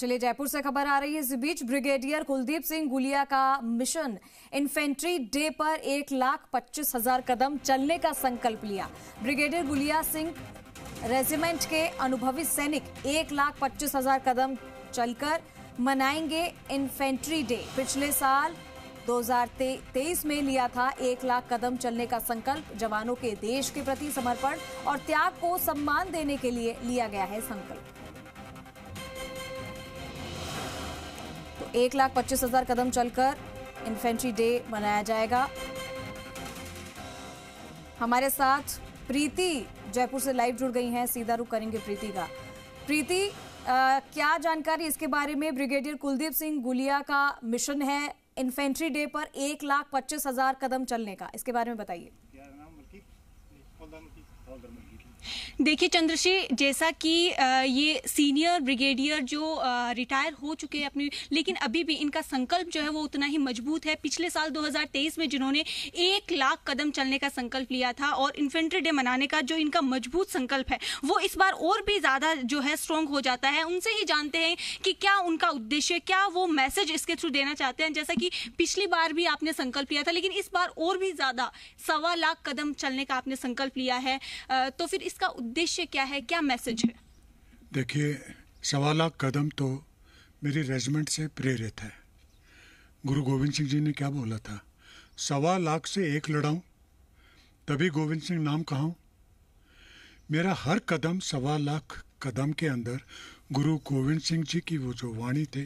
चलिए जयपुर से खबर आ रही है इस बीच ब्रिगेडियर कुलदीप सिंह गुलिया का मिशन इन्फेंट्री डे पर एक लाख पच्चीस हजार कदम चलने का संकल्प लिया ब्रिगेडियर गुलिया सिंह रेजिमेंट के अनुभवी सैनिक एक लाख पच्चीस हजार कदम चलकर मनाएंगे इन्फेंट्री डे पिछले साल 2023 में लिया था एक लाख कदम चलने का संकल्प जवानों के देश के प्रति समर्पण और त्याग को सम्मान देने के लिए लिया गया है संकल्प तो एक लाख पच्चीस हजार कदम चलकर इन्फेंट्री डे मनाया जाएगा हमारे साथ प्रीति जयपुर से लाइव जुड़ गई हैं सीधा रुख करेंगे प्रीति का प्रीति क्या जानकारी इसके बारे में ब्रिगेडियर कुलदीप सिंह गुलिया का मिशन है इन्फेंट्री डे पर एक लाख पच्चीस हजार कदम चलने का इसके बारे में बताइए देखिए चंद्रशी जैसा कि ये सीनियर ब्रिगेडियर जो रिटायर हो चुके हैं अपनी लेकिन अभी भी इनका संकल्प जो है वो उतना ही मजबूत है पिछले साल 2023 में जिन्होंने एक लाख कदम चलने का संकल्प लिया था और इन्फेंट्री डे मनाने का जो इनका मजबूत संकल्प है वो इस बार और भी ज़्यादा जो है स्ट्रॉन्ग हो जाता है उनसे ही जानते हैं कि क्या उनका उद्देश्य क्या वो मैसेज इसके थ्रू देना चाहते हैं जैसा कि पिछली बार भी आपने संकल्प लिया था लेकिन इस बार और भी ज़्यादा सवा लाख कदम चलने का आपने संकल्प संकल्प लिया है तो फिर इसका उद्देश्य क्या है क्या मैसेज है देखिए सवा कदम तो मेरी रेजिमेंट से प्रेरित है गुरु गोविंद सिंह जी ने क्या बोला था सवा लाख से एक लड़ाऊं तभी गोविंद सिंह नाम कहाऊं मेरा हर कदम सवा लाख कदम के अंदर गुरु गोविंद सिंह जी की वो जो वाणी थे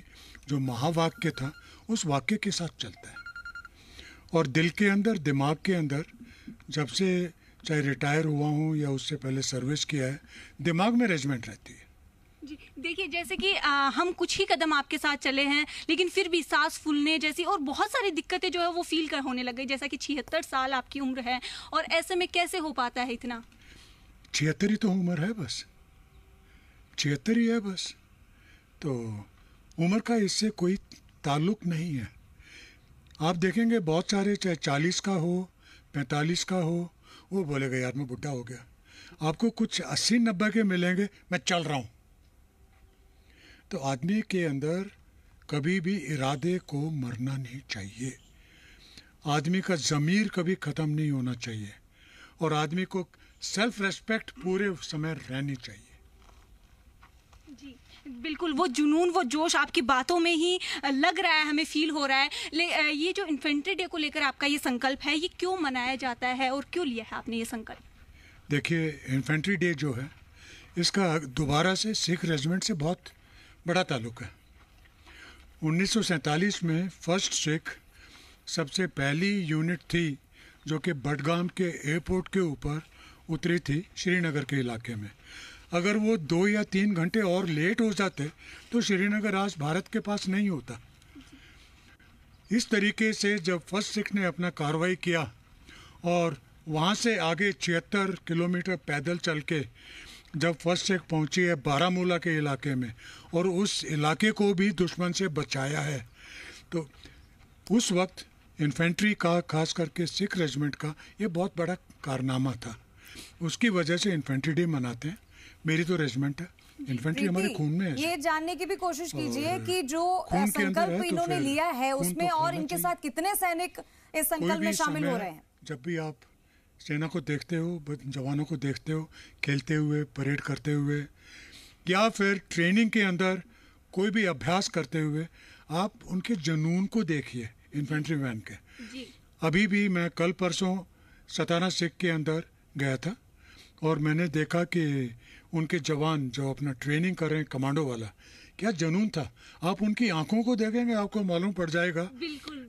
जो महावाक्य था उस वाक्य के साथ चलता है और दिल के अंदर दिमाग के अंदर जब से चाहे रिटायर हुआ हूँ या उससे पहले सर्विस किया है दिमाग में रेजिमेंट रहती है देखिए जैसे कि आ, हम कुछ ही कदम आपके साथ चले हैं लेकिन फिर भी सांस फूलने जैसी और बहुत सारी दिक्कतें जो है वो फील कर होने लग गई जैसा कि छिहत्तर साल आपकी उम्र है और ऐसे में कैसे हो पाता है इतना छिहत्तर ही तो उम्र है बस छिहत्तर ही है बस तो उम्र का इससे कोई ताल्लुक नहीं है आप देखेंगे बहुत सारे चाहे चालीस का हो पैंतालीस का हो वो बोलेगा यार मैं बुढ़ा हो गया आपको कुछ अस्सी नब्बे के मिलेंगे मैं चल रहा हूँ तो आदमी के अंदर कभी भी इरादे को मरना नहीं चाहिए आदमी का ज़मीर कभी ख़त्म नहीं होना चाहिए और आदमी को सेल्फ रेस्पेक्ट पूरे समय रहनी चाहिए जी बिल्कुल वो जुनून वो जोश आपकी बातों में ही लग रहा है हमें फील हो रहा है ले, ये जो इन्फेंट्री डे को लेकर आपका ये संकल्प है ये क्यों मनाया जाता है और क्यों लिया है आपने ये संकल्प देखिए इन्फेंट्री डे जो है इसका दोबारा से सिख रेजिमेंट से बहुत बड़ा ताल्लुक है उन्नीस में फर्स्ट सिख सबसे पहली यूनिट थी जो कि बडगाम के एयरपोर्ट के ऊपर उतरी थी श्रीनगर के इलाके में अगर वो दो या तीन घंटे और लेट हो जाते तो श्रीनगर आज भारत के पास नहीं होता इस तरीके से जब फर्स्ट सिख ने अपना कार्रवाई किया और वहाँ से आगे छिहत्तर किलोमीटर पैदल चल के जब फर्स्ट सिख पहुँची है बारामूला के इलाके में और उस इलाके को भी दुश्मन से बचाया है तो उस वक्त इन्फेंट्री का खास करके सिख रेजिमेंट का ये बहुत बड़ा कारनामा था उसकी वजह से इन्फेंट्री डे मनाते हैं मेरी तो रेजिमेंट है इन्फेंट्री हमारे खून में है ये जानने की भी कोशिश कीजिए कि जो संकल्प तो इन्होंने तो लिया है उसमें तो और इनके साथ कितने सैनिक इस संकल्प में शामिल हो रहे हैं जब भी आप सेना को देखते हो जवानों को देखते हो खेलते हुए परेड करते हुए या फिर ट्रेनिंग के अंदर कोई भी अभ्यास करते हुए आप उनके जनून को देखिए इन्फेंट्री मैन के अभी भी मैं कल परसों सताना सिख के अंदर गया था और मैंने देखा कि उनके जवान जो अपना ट्रेनिंग कर रहे हैं कमांडो वाला क्या जनून था आप उनकी आंखों को देखेंगे आपको मालूम पड़ जाएगा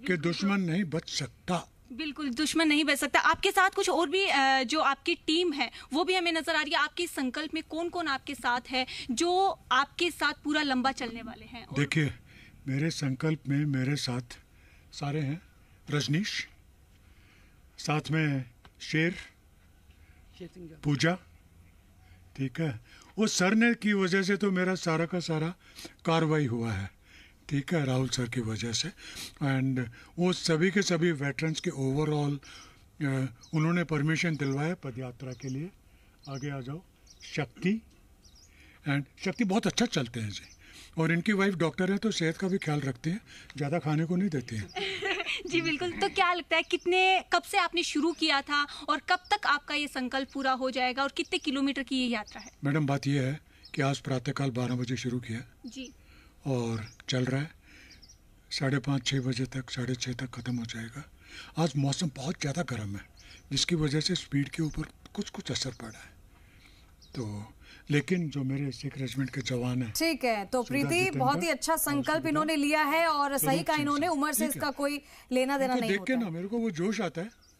कि दुश्मन नहीं बच सकता बिल्कुल दुश्मन नहीं बच सकता आपके साथ कुछ और भी जो आपकी टीम है वो भी हमें नजर आ रही है आपके संकल्प में कौन कौन आपके साथ है जो आपके साथ पूरा लंबा चलने वाले हैं और... देखिए मेरे संकल्प में मेरे साथ सारे हैं रजनीश साथ में शेर पूजा ठीक है वो सर ने की वजह से तो मेरा सारा का सारा कार्रवाई हुआ है ठीक है राहुल सर की वजह से एंड वो सभी के सभी वेटरन्स के ओवरऑल उन्होंने परमिशन दिलवाया पदयात्रा के लिए आगे आ जाओ शक्ति एंड शक्ति बहुत अच्छा चलते हैं जी और इनकी वाइफ डॉक्टर है तो सेहत का भी ख्याल रखते हैं ज़्यादा खाने को नहीं देते हैं जी बिल्कुल तो क्या लगता है कितने कब से आपने शुरू किया था और कब तक आपका ये संकल्प पूरा हो जाएगा और कितने किलोमीटर की ये यात्रा है मैडम बात यह है कि आज प्रातःकाल बारह बजे शुरू किया जी और चल रहा है साढ़े पाँच छः बजे तक साढ़े छः तक ख़त्म हो जाएगा आज मौसम बहुत ज़्यादा गर्म है जिसकी वजह से स्पीड के ऊपर कुछ कुछ असर पड़ा है तो लेकिन जो मेरे सिख रेजिमेंट के जवान है ठीक है तो प्रीति बहुत ही अच्छा संकल्प इन्होंने लिया है और सही कहा इन्होंने उम्र से इसका कोई लेना देना नहीं देख के ना मेरे को वो जोश आता है